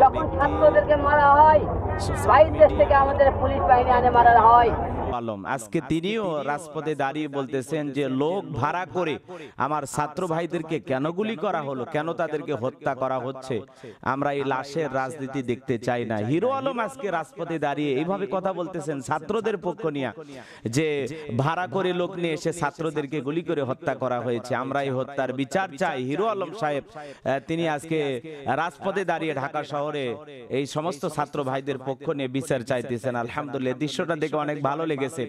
যখন ছাত্রদেরকে মারা হয় বাইরের দেশ থেকে আমাদের পুলিশ বাহিনী আনে মারা হয় আলম আজকে তিনিও রাজপথে দাঁড়িয়ে বলতেছেন যে লোক ভাড়া করে আমার ছাত্র ভাইদেরকে কেন গুলি করা হলো কেন তাদেরকে হত্যা করা হচ্ছে আমরা এই লাশের রাজনীতি দেখতে চাই না হিরো আলম আজকে রাজপথে দাঁড়িয়ে এইভাবে কথা বলতেছেন ছাত্রদের পক্ষ নিয়ে যে ভাড়া করে লোক নিয়ে এসে ছাত্রদেরকে গুলি করে হত্যা করা হয়েছে আমরা এই হত্যার বিচার চাই হিরো আলম সাহেব তিনি আজকে রাজপথে দাঁড়িয়ে ঢাকা শহরে এই সমস্ত ছাত্র ভাইদের পক্ষ নিয়ে বিচার চাইতেছেন আলহামদুলিল্লাহ দৃশ্যটা দেখে অনেক ভালো লেগেছে গেছে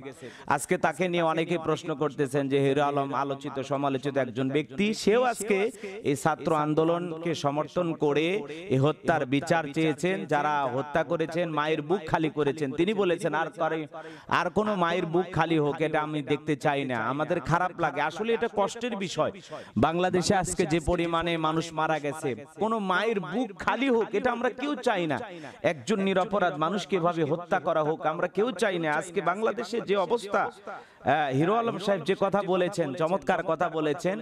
আজকে তাকে নিয়ে অনেকে প্রশ্ন করতেছেন যে হিরো আলম আলোচিত সমালোচিত একজন ব্যক্তি সেও আজকে এই ছাত্র আন্দোলনকে সমর্থন করে এই হত্যার বিচার চেয়েছেন যারা হত্যা করেছেন মায়ের বুক খালি করেছেন তিনি বলেছেন আর করে আর কোনো মায়ের বুক খালি হোক এটা আমি দেখতে চাই না আমাদের খারাপ লাগে আসলে এটা কষ্টের বিষয় বাংলাদেশে আজকে যে পরিমাণে মানুষ মারা গেছে কোনো মায়ের বুক খালি হোক এটা আমরা কেউ চাই না একজন নিরপরাধ মানুষকে এভাবে হত্যা করা হোক আমরা কেউ চাই না আজকে বাংলাদেশ বাংলাদেশে যে অবস্থা হ্যাঁ, হিরো আলম সাহেব যে কথা বলেছেন চমৎকার কথা বলেছেন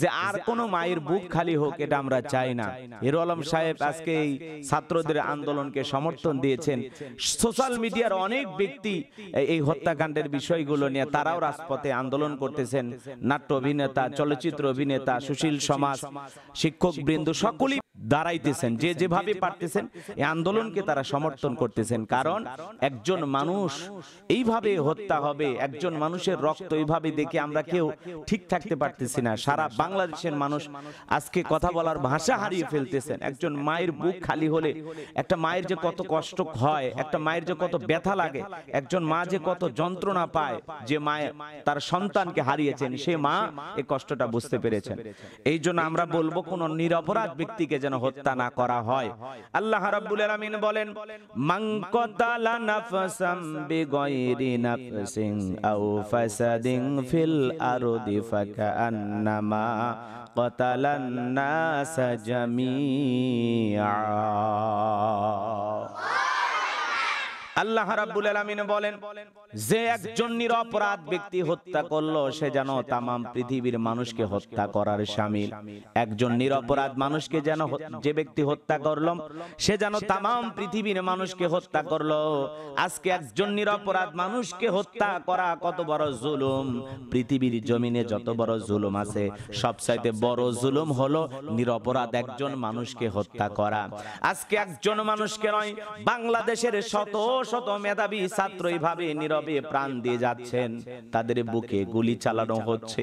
যে আর কোন মায়ের বুক খালি হোক এটা আমরা চাই না হিরো আলম সাহেব আজকে এই ছাত্রদের আন্দোলনকে সমর্থন দিয়েছেন সোশ্যাল মিডিয়ার অনেক ব্যক্তি এই হত্যাকাণ্ডের বিষয়গুলো নিয়ে তারাও রাজপথে আন্দোলন করতেছেন নাট্য অভিনেতা চলচ্চিত্র অভিনেতা সুশীল সমাজ শিক্ষক বৃন্দ সকলেই দাঁড়াইতেছেন যে যেভাবে পারতেছেন এই আন্দোলনকে তারা সমর্থন করতেছেন কারণ একজন মানুষ এইভাবে হত্যা হবে একজন মানুষের রক্ত এইভাবে দেখে আমরা কেউ ঠিক থাকতে পারতেছি না সারা বাংলাদেশের মানুষ আজকে কথা বলার ভাষা হারিয়ে ফেলতেছেন একজন মায়ের বুক খালি হলে একটা মায়ের যে কত কষ্ট হয় একটা মায়ের যে কত ব্যথা লাগে একজন মা যে কত যন্ত্রণা পায় যে মায়ের তার সন্তানকে হারিয়েছেন সে মা এই কষ্টটা বুঝতে পেরেছেন এই জন্য আমরা বলবো কোন নিরপরাধ ব্যক্তিকে যেন যেন হত্যা না করা হয় আল্লাহ রাব্বুল আলামিন বলেন মান কতালা নাফসাম বিগাইরি নাফসিন আও ফাসাদিন ফিল আরদি ফাকান্নামা কতালান নাস জামিআ আল্লাহ রাব্বুল আলামিন বলেন যে একজন নিরপরাধ ব্যক্তি হত্যা করলো সে যেন तमाम পৃথিবীর মানুষকে হত্যা করার শামিল একজন নিরপরাধ মানুষকে যেন যে ব্যক্তি হত্যা করলো সে যেন तमाम পৃথিবীর মানুষকে হত্যা করলো আজকে একজন নিরপরাধ মানুষকে হত্যা করা কত বড় জুলুম পৃথিবীর জমিনে যত বড় জুলুম আছে সবচাইতে বড় জুলুম হলো নিরপরাধ একজন মানুষকে হত্যা করা আজকে একজন মানুষকে নয় বাংলাদেশের শত শত মেধাবী ছাত্র এইভাবে নীরবে প্রাণ দিয়ে যাচ্ছেন তাদের বুকে গুলি চালানো হচ্ছে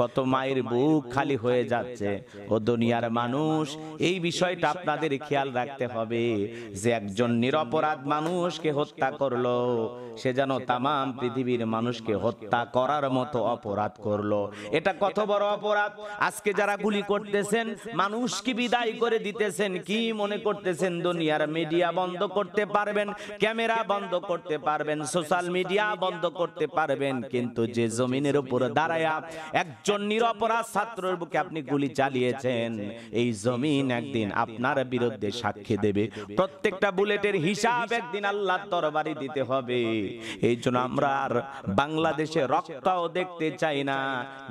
কত মায়ের বুক খালি হয়ে যাচ্ছে ও দুনিয়ার মানুষ এই বিষয়টা আপনাদের খেয়াল রাখতে হবে যে একজন নিরপরাধ মানুষকে হত্যা করলো সে যেন তামাম পৃথিবীর মানুষকে হত্যা করার মতো অপরাধ করলো এটা কত বড় অপরাধ আজকে যারা গুলি করতেছেন মানুষ কি বিদায় করে দিতেছেন কি মনে করতেছেন দুনিয়ার মিডিয়া বন্ধ করতে পারবেন ক্যামেরা মিডিয়া বন্ধ করতে পারবেন সোশ্যাল মিডিয়া বন্ধ করতে পারবেন কিন্তু যে জমিনের উপর দাঁড়ায়া একজন নিরপরাধ ছাত্রের বুকে আপনি গুলি চালিয়েছেন এই জমিন একদিন আপনার বিরুদ্ধে সাক্ষী দেবে প্রত্যেকটা বুলেটের হিসাব একদিন আল্লাহর তরবারি দিতে হবে এই জন্য আমরা আর বাংলাদেশে রক্তও দেখতে চাই না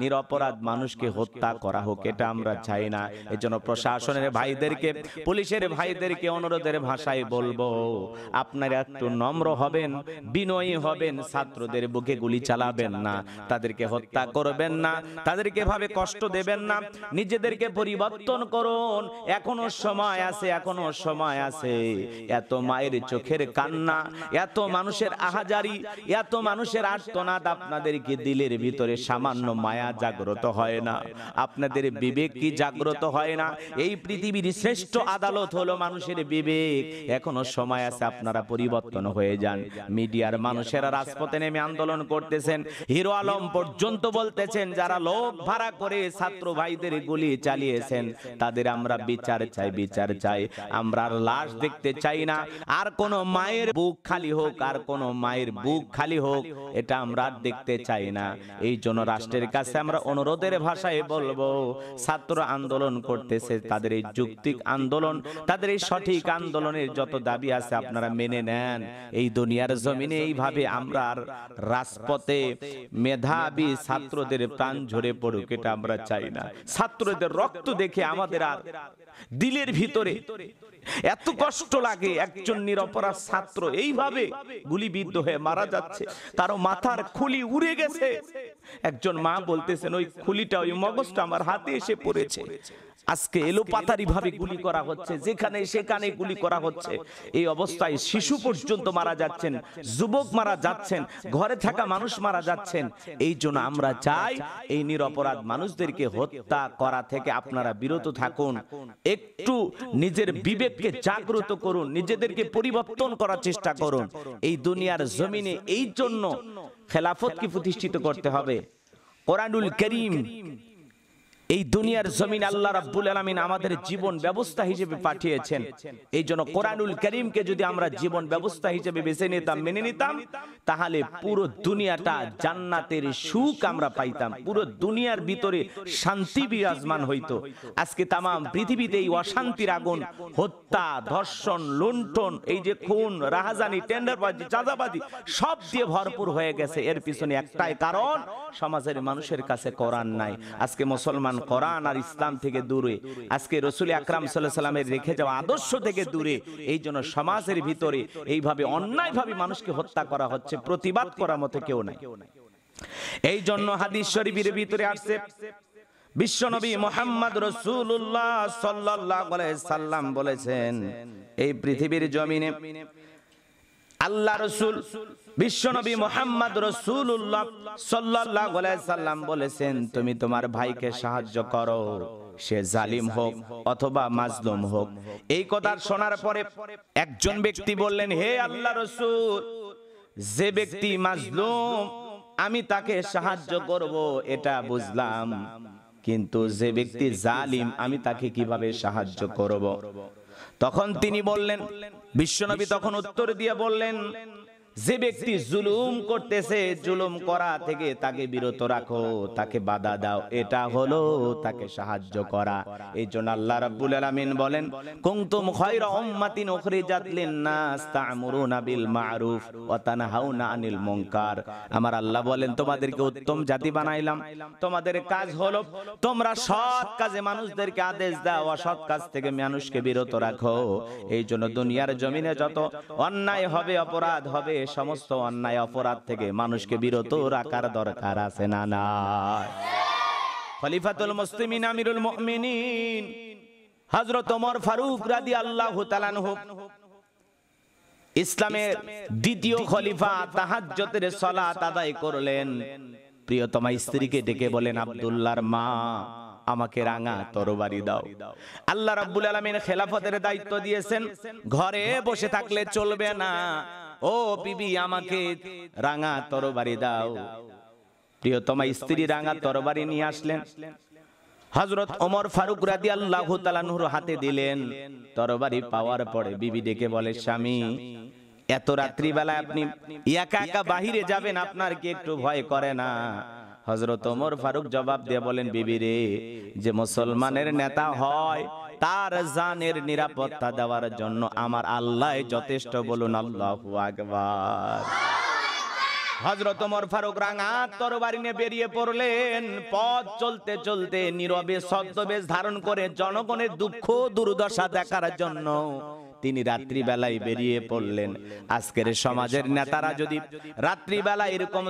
নিরপরাধ মানুষকে হত্যা করা হোক এটা আমরা চাই না এই জন্য প্রশাসনের ভাইদেরকে পুলিশের ভাইদেরকে অনুরোধের ভাষায় বলবো আপনারা একটু নম্র হবেন বিনয়ী হবেন ছাত্রদের বুকে গুলি চালাবেন না তাদেরকে হত্যা করবেন না তাদেরকে ভাবে কষ্ট দেবেন না নিজেদেরকে পরিবর্তন করুন এখনো সময় আছে এখনো সময় আছে এত মায়ের চোখের কান্না এত মানুষের আহাজারি এত মানুষের আর্তনাদ আপনাদেরকে দিলের ভিতরে সামান্য মায়া জাগ্রত হয় না আপনাদের বিবেক কি জাগ্রত হয় না এই পৃথিবীর শ্রেষ্ঠ আদালত হলো মানুষের বিবেক এখনো সময় আছে আপনারা পরিবর্তন হয়ে যান মিডিয়ার মানুষেরা রাজপথে নেমে আন্দোলন করতেছেন হিরো আলম পর্যন্ত বলতেছেন যারা লোক ভাড়া করে ছাত্র ভাইদের গুলি চালিয়েছেন তাদের আমরা বিচার চাই বিচার চাই আমরা লাশ দেখতে চাই না আর কোন মায়ের বুক খালি হোক আর কোন মায়ের বুক খালি হোক এটা আমরা দেখতে চাই না এই জন্য রাষ্ট্রের কাছে আমরা অনুরোধের ভাষায় বলবো ছাত্র আন্দোলন করতেছে তাদের এই যুক্তিক আন্দোলন তাদের এই সঠিক আন্দোলনের যত দাবি আছে আপনারা মেনে নেন এই দুনিয়ার জমিনে এইভাবে আমরা আর রাজপথে মেধাবী ছাত্রদের প্রাণ ঝরে পড়ুক এটা আমরা চাই না ছাত্রদের রক্ত দেখে আমাদের আর দিলের ভিতরে এত কষ্ট লাগে একজন নিরপরাধ ছাত্র এইভাবে গুলিবিদ্ধ হয়ে মারা যাচ্ছে তার মাথার খুলি উড়ে গেছে একজন মা বলতেছেন ওই খুলিটা ওই মগজটা আমার হাতে এসে পড়েছে আজকে এলো পাতারি ভাবে গুলি করা হচ্ছে যেখানে সেখানে গুলি করা হচ্ছে এই অবস্থায় শিশু পর্যন্ত মারা যাচ্ছেন যুবক মারা যাচ্ছেন ঘরে থাকা মানুষ মারা যাচ্ছেন এই জন্য আমরা চাই এই নিরপরাধ মানুষদেরকে হত্যা করা থেকে আপনারা বিরত থাকুন একটু নিজের বিবেককে জাগ্রত করুন নিজেদেরকে পরিবর্তন করার চেষ্টা করুন এই দুনিয়ার জমিনে এই জন্য খেলাফতকে প্রতিষ্ঠিত করতে হবে কোরআনুল করিম এই দুনিয়ার জমিন আল্লাহ রাব্বুল আলামিন আমাদের জীবন ব্যবস্থা হিসেবে পাঠিয়েছেন এই জন্য কোরআনুল করিমকে যদি আমরা জীবন ব্যবস্থা হিসেবে বেছে নিতাম মেনে নিতাম তাহলে পুরো দুনিয়াটা জান্নাতের সুখ আমরা পাইতাম পুরো দুনিয়ার ভিতরে শান্তি বিরাজমান হইতো আজকে তামাম পৃথিবীতে এই অশান্তির আগুন হত্যা ধর্ষণ লুণ্ঠন এই যে খুন রাহাজানি টেন্ডারবাজি চাঁদাবাজি সব দিয়ে ভরপুর হয়ে গেছে এর পিছনে একটাই কারণ সমাজের মানুষের কাছে করার নাই আজকে মুসলমান কারণ কোরআন আর ইসলাম থেকে দূরে আজকে রসুল আকরাম সাল্লাহ সাল্লামের রেখে যাওয়া আদর্শ থেকে দূরে এই জন্য সমাজের ভিতরে এইভাবে অন্যায়ভাবে মানুষকে হত্যা করা হচ্ছে প্রতিবাদ করার মতো কেউ নাই এই জন্য হাদিস শরীফের ভিতরে আসছে বিশ্বনবী মোহাম্মদ রসুল্লাহ সাল্লাহ সাল্লাম বলেছেন এই পৃথিবীর জমিনে আল্লাহ রসুল বিশ্বনবী মোহাম্মদ রসুল্লাহ সাল্লাহ সাল্লাম বলেছেন তুমি তোমার ভাইকে সাহায্য করো সে জালিম হোক অথবা মাজলুম হোক এই কথা শোনার পরে একজন ব্যক্তি বললেন হে আল্লাহ রসুল যে ব্যক্তি মাজলুম আমি তাকে সাহায্য করব এটা বুঝলাম কিন্তু যে ব্যক্তি জালিম আমি তাকে কিভাবে সাহায্য করব তখন তিনি বললেন বিশ্বনবী তখন উত্তর দিয়ে বললেন যে ব্যক্তি জুলুম করতেছে জুলুম করা থেকে তাকে বিরত রাখো তাকে বাধা দাও এটা হলো তাকে সাহায্য করা এই জন্য আল্লাহ রাব্বুল আলামিন বলেন কুনতুম খায়রা উম্মাতিন উখরিজাত লিন-নাস তা'মুরুনা বিল মা'রুফ ওয়া তানহাউনা আনিল মুনকার আমার আল্লাহ বলেন তোমাদেরকে উত্তম জাতি বানাইলাম তোমাদের কাজ হলো তোমরা সৎ কাজে মানুষদেরকে আদেশ দাও অসৎ কাজ থেকে মানুষকে বিরত রাখো এই জন্য দুনিয়ার জমিনে যত অন্যায় হবে অপরাধ হবে সমস্ত অন্যায় অপরাধ থেকে মানুষকে বিরত রাখার দরকার আছে না খলিফাতুল মুসলিমিন আমিরুল মুমিনিন হযরত ওমর ফারুক রাদিয়াল্লাহু তাআলা আনহু ইসলামের দ্বিতীয় খলিফা সালাত আদায় করলেন প্রিয়তমা স্ত্রীকে ডেকে বলেন আব্দুল্লাহর মা আমাকে রাঙা তরবারি দাও আল্লাহ রাব্বুল আলামিন খেলাফতের দায়িত্ব দিয়েছেন ঘরে বসে থাকলে চলবে না ও বিবি আমাকে রাঙা তরবারি দাও প্রিয় তোমার স্ত্রী রাঙা তরবারি নিয়ে আসলেন হজরত অমর ফারুক রাদি আল্লাহ তালানুর হাতে দিলেন তরবারি পাওয়ার পরে বিবি ডেকে বলে স্বামী এত রাত্রিবেলায় আপনি একা একা বাহিরে যাবেন আপনার কি একটু ভয় করে না হজরত অমর ফারুক জবাব দিয়ে বলেন বিবি রে যে মুসলমানের নেতা হয় তার জানের নিরাপত্তা দেওয়ার জন্য আমার আল্লাহ যথেষ্ট বলুন আল্লাহ আকবার হজরত ওমর ফারুক রাঙা তরবারি নিয়ে বেরিয়ে পড়লেন পথ চলতে চলতে নীরবে ছদ্মবেশ ধারণ করে জনগণের দুঃখ দুর্দশা দেখার জন্য তিনি রাত্রিবেলায় বেরিয়ে পড়লেন আজকের সমাজের নেতারা যদি রাত্রিবেলা এরকম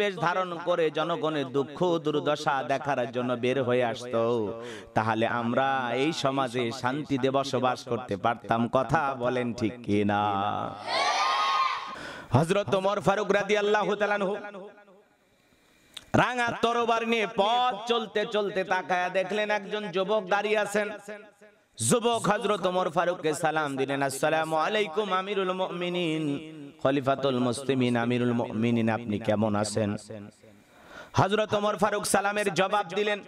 বেশ ধারণ করে জনগণের দুঃখ দুর্দশা দেখার জন্য বের হয়ে আসত তাহলে আমরা এই সমাজে শান্তিতে বসবাস করতে পারতাম কথা বলেন ঠিক কিনা হজরত ওমর ফারুক রাদি আল্লাহ রাঙা তরবার নিয়ে পথ চলতে চলতে তাকায়া দেখলেন একজন যুবক দাঁড়িয়ে আছেন যুবক হযরত ওমর ফারুককে সালাম দিলেন আসসালামু আলাইকুম আমিরুল মুমিনিন খলিফাতুল মুসলিমিন আমিরুল মুমিনিন আপনি কেমন আছেন হজরত ওমর ফারুক সালামের জবাব দিলেন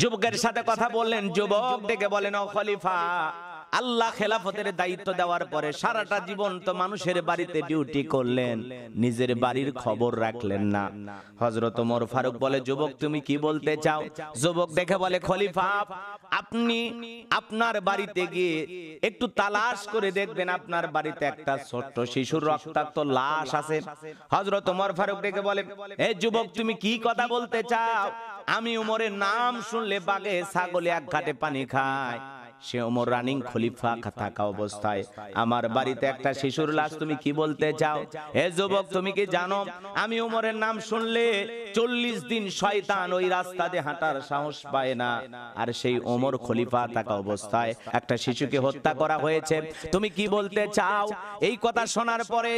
যুবকের সাথে কথা বললেন যুবক ডেকে বলেন ও খলিফা আল্লাহ খেলাফতের দায়িত্ব দেওয়ার পরে সারাটা জীবন তো মানুষের বাড়িতে ডিউটি করলেন নিজের বাড়ির খবর রাখলেন না হজরত মর ফারুক বলে যুবক তুমি কি বলতে চাও যুবক দেখে বলে খলিফা আপনি আপনার বাড়িতে গিয়ে একটু তালাশ করে দেখবেন আপনার বাড়িতে একটা ছোট্ট শিশুর রক্তাক্ত লাশ আছে হজরত মর ফারুক দেখে বলে এ যুবক তুমি কি কথা বলতে চাও আমি উমরের নাম শুনলে বাগে ছাগলে এক ঘাটে পানি খায় সে ওমর রানিং খলিফা থাকা অবস্থায় আমার বাড়িতে একটা শিশুর লাশ তুমি কি বলতে চাও এ যুবক তুমি কি জানো আমি ওমরের নাম শুনলে চল্লিশ দিন শয়তান ওই রাস্তা দিয়ে হাঁটার সাহস পায় না আর সেই ওমর খলিফা থাকা অবস্থায় একটা শিশুকে হত্যা করা হয়েছে তুমি কি বলতে চাও এই কথা শোনার পরে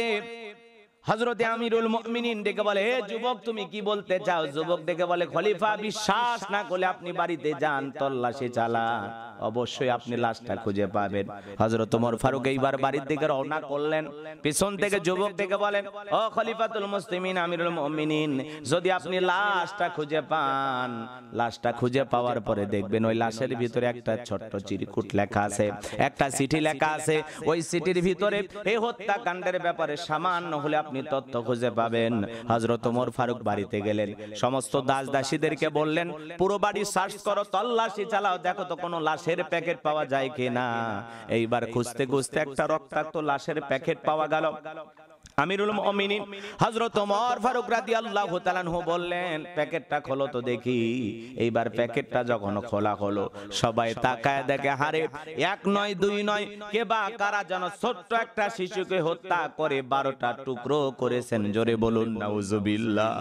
হজরতে আমিরুল মুমিনিন ডেকে বলে হে যুবক তুমি কি বলতে চাও যুবক ডেকে বলে খলিফা বিশ্বাস না করলে আপনি বাড়িতে যান তল্লাশি চালান অবশ্যই আপনি লাশটা খুঁজে পাবেন হযরত ওমর ফারুক এইবার বাড়ির দিকে রওনা করলেন পিছন থেকে যুবক থেকে বলেন ও খলিফাতুল মুসলিমিন আমিরুল মুমিনিন যদি আপনি লাশটা খুঁজে পান লাশটা খুঁজে পাওয়ার পরে দেখবেন ওই লাশের ভিতরে একটা ছোট্ট চিরকুট লেখা আছে একটা চিঠি লেখা আছে ওই চিঠির ভিতরে এই হত্যাকাণ্ডের ব্যাপারে সামান্য হলে আপনি তথ্য খুঁজে পাবেন হযরত ওমর ফারুক বাড়িতে গেলেন সমস্ত দাস দাসীদেরকে বললেন পুরো বাড়ি সার্চ করো তল্লাশি চালাও দেখো তো কোনো লাশের রক্তের প্যাকেট পাওয়া যায় কিনা এইবার খুঁজতে খুঁজতে একটা রক্তাক্ত লাশের প্যাকেট পাওয়া গেল আমিরুল ফারুক বললেন প্যাকেটটা খোলো তো দেখি এইবার প্যাকেটটা যখন খোলা হলো সবাই তাকায় দেখে হারে এক নয় দুই নয় কে বা কারা যেন ছোট্ট একটা শিশুকে হত্যা করে বারোটা টুকরো করেছেন জোরে বলুন নাউজুবিল্লাহ